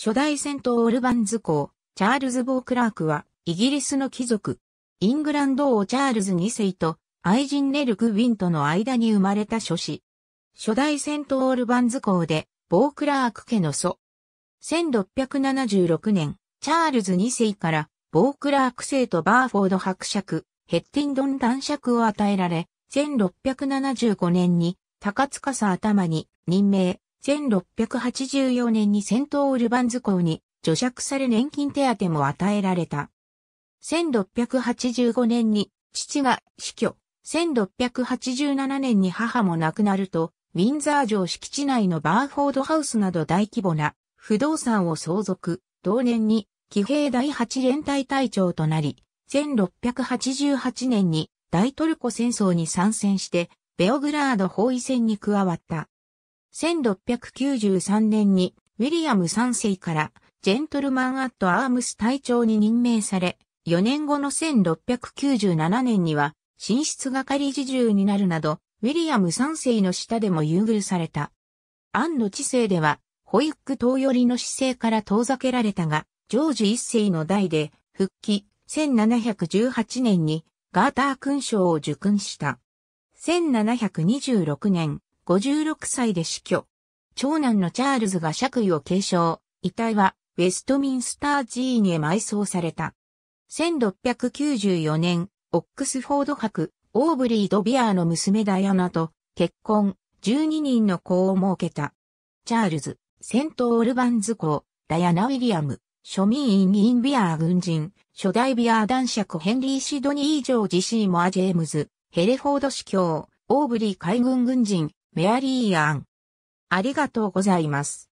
初代戦闘オルバンズ公、チャールズ・ボー・クラークは、イギリスの貴族、イングランド王チャールズ2世と、愛人ネルク・ウィンとの間に生まれた諸子。初代戦闘オルバンズ公で、ボー・クラーク家の祖。1676年、チャールズ2世から、ボー・クラーク姓とバーフォード伯爵、ヘッティンドン男爵を与えられ、1675年に、高塚さ頭に任命、1684年に戦闘ルバンズ校に除釈され年金手当も与えられた。1685年に父が死去、1687年に母も亡くなると、ウィンザー城敷地内のバーフォードハウスなど大規模な不動産を相続、同年に騎兵第8連隊隊長となり、1688年に大トルコ戦争に参戦して、ベオグラード包囲戦に加わった。1693年にウィリアム3世からジェントルマン・アット・アームス隊長に任命され、4年後の1697年には寝室係侍従になるなど、ウィリアム3世の下でも優遇された。アンの知性では、保育党寄りの姿勢から遠ざけられたが、ジョージ1世の代で復帰、1718年にガーター勲章を受勲した。1726年、56歳で死去。長男のチャールズが爵位を継承、遺体はウェストミンスター寺院へ埋葬された。1694年、オックスフォード博、オーブリー・ドビアーの娘ダイアナと結婚、12人の子を設けた。チャールズ、セント・オルバンズ公、ダイアナ・ウィリアム、庶民員インビアー軍人、初代ビアー男爵ヘンリー・シドニー・ジョージシーモア・ジェームズ、ヘレフォード司教、オーブリー海軍軍人、メアリーアン。ありがとうございます。